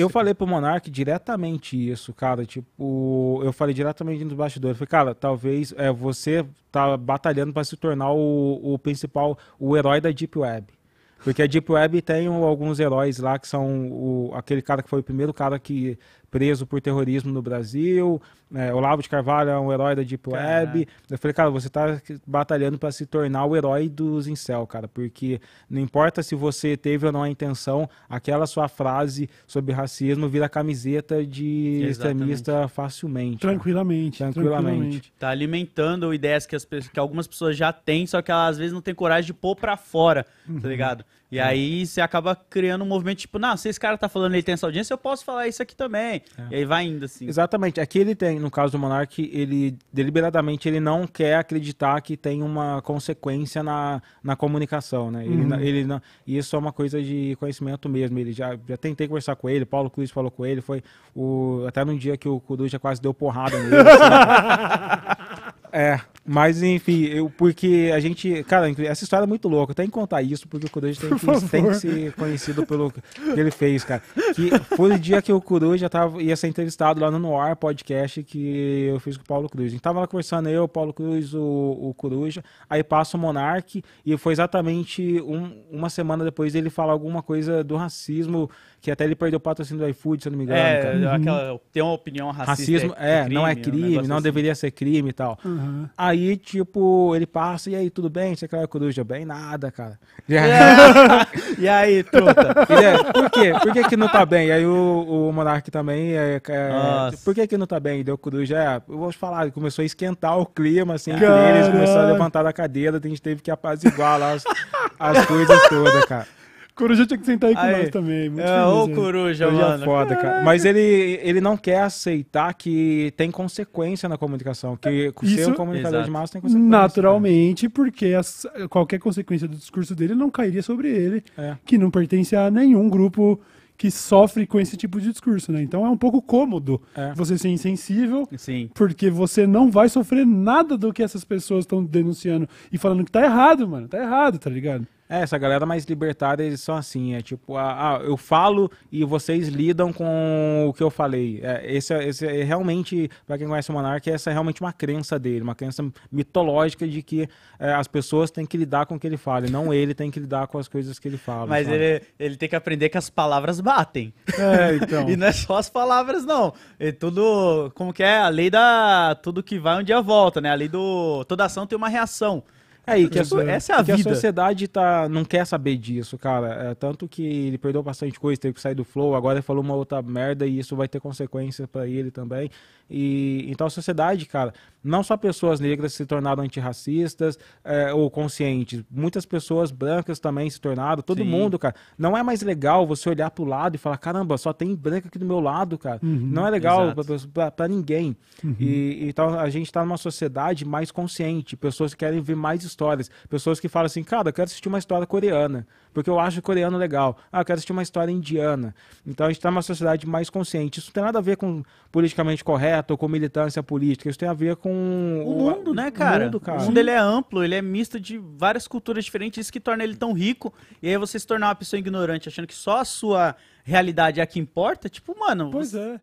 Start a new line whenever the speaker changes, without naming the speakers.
eu falei pro Monark diretamente isso, cara. Tipo, eu falei diretamente nos bastidores. Falei, cara, talvez é, você tá batalhando para se tornar o, o principal, o herói da Deep Web. Porque a Deep Web tem alguns heróis lá que são o, aquele cara que foi o primeiro cara que preso por terrorismo no Brasil, é, Olavo de Carvalho é um herói da Deep Web. Eu falei, cara, você tá batalhando para se tornar o herói dos incel, cara, porque não importa se você teve ou não a intenção, aquela sua frase sobre racismo vira camiseta de Exatamente. extremista facilmente. Tranquilamente, tranquilamente, tranquilamente.
Tá alimentando ideias que, as, que algumas pessoas já têm, só que elas às vezes não têm coragem de pôr para fora, tá uhum. tá ligado? E é. aí você acaba criando um movimento tipo, não, se esse cara tá falando ele tem essa audiência, eu posso falar isso aqui também. É. E aí vai indo assim.
Exatamente. Aqui ele tem, no caso do Monark, ele deliberadamente ele não quer acreditar que tem uma consequência na, na comunicação, né? Ele, uhum. ele não, e isso é uma coisa de conhecimento mesmo. Ele já, já tentei conversar com ele, Paulo Cruz falou com ele, foi o até num dia que o Kudu já quase deu porrada nele. Assim, É, mas, enfim, eu, porque a gente. Cara, essa história é muito louca. Tem que contar isso, porque o Coruja tem que, tem que ser conhecido pelo que ele fez, cara. Que foi o dia que o Coruja tava, ia ser entrevistado lá no Noir Podcast que eu fiz com o Paulo Cruz. A gente tava lá conversando, eu, o Paulo Cruz, o, o Coruja. Aí passa o Monarque e foi exatamente um, uma semana depois ele falar alguma coisa do racismo, que até ele perdeu o patrocínio do iFood, se eu não me engano. É, uhum. aquela,
tem uma opinião racista. Racismo, é, é crime, não é crime, um não assim. deveria
ser crime e tal. Uhum. Aí aí, tipo, ele passa, e aí, tudo bem? Você quer a coruja bem? Nada, cara. e aí, truta? É, por quê? Por que, que não tá bem? E aí o, o também é, é Por que, que não tá bem? E deu coruja, é, eu vou te falar, começou a esquentar o clima, assim, entre eles, começaram a levantar da cadeira, a gente teve que apaziguar lá as, as coisas todas, cara.
Coruja tinha que sentar aí com aí. nós também. Muito é, ô, Coruja, coruja é mano. É foda, cara. Mas
ele, ele não quer aceitar que tem consequência na comunicação. Que é. ser um comunicador Exato. de massa tem
consequência. Naturalmente, porque as, qualquer consequência do discurso dele não cairia sobre ele, é. que não pertence a nenhum grupo que sofre com esse tipo de discurso, né? Então é um pouco cômodo é. você ser insensível, Sim. porque você não vai sofrer nada do que essas pessoas estão denunciando e falando que tá errado, mano. Tá errado, tá ligado?
É, essa galera mais libertária, eles são assim, é tipo, ah, ah eu falo e vocês lidam com o que eu falei. É, esse, é, esse é realmente, para quem conhece o Monark, essa é realmente uma crença dele, uma crença mitológica de que é, as pessoas têm que lidar com o que ele fala, e não ele tem que lidar com as coisas que ele fala. Mas ele,
ele tem que aprender que as palavras batem. É, então. e não é só as palavras, não. É tudo, como que é? A lei da... Tudo que vai um dia volta, né? A lei do... Toda ação tem uma reação aí, é, que a, essa é a que vida. a
sociedade tá, não quer saber disso, cara. É, tanto que ele perdeu bastante coisa, teve que sair do flow, agora ele falou uma outra merda e isso vai ter consequência para ele também. E então a sociedade, cara, não só pessoas negras se tornaram antirracistas é, ou conscientes, muitas pessoas brancas também se tornaram, todo Sim. mundo, cara. Não é mais legal você olhar pro lado e falar, caramba, só tem branca aqui do meu lado, cara. Uhum, não é legal para ninguém. Uhum. E, então a gente tá numa sociedade mais consciente, pessoas que querem ver mais histórias, pessoas que falam assim, cara, eu quero assistir uma história coreana, porque eu acho coreano legal. Ah, eu quero assistir uma história indiana. Então a gente tá numa sociedade mais consciente. Isso não tem nada a ver com politicamente correto ou com militância política, isso tem a ver com com o, o mundo, né, cara? Mundo, cara? O mundo ele
é amplo, ele é misto de várias culturas diferentes, isso que torna ele tão rico. E aí você se tornar uma pessoa ignorante, achando que só a sua realidade é a que importa, tipo, mano. Pois você... é.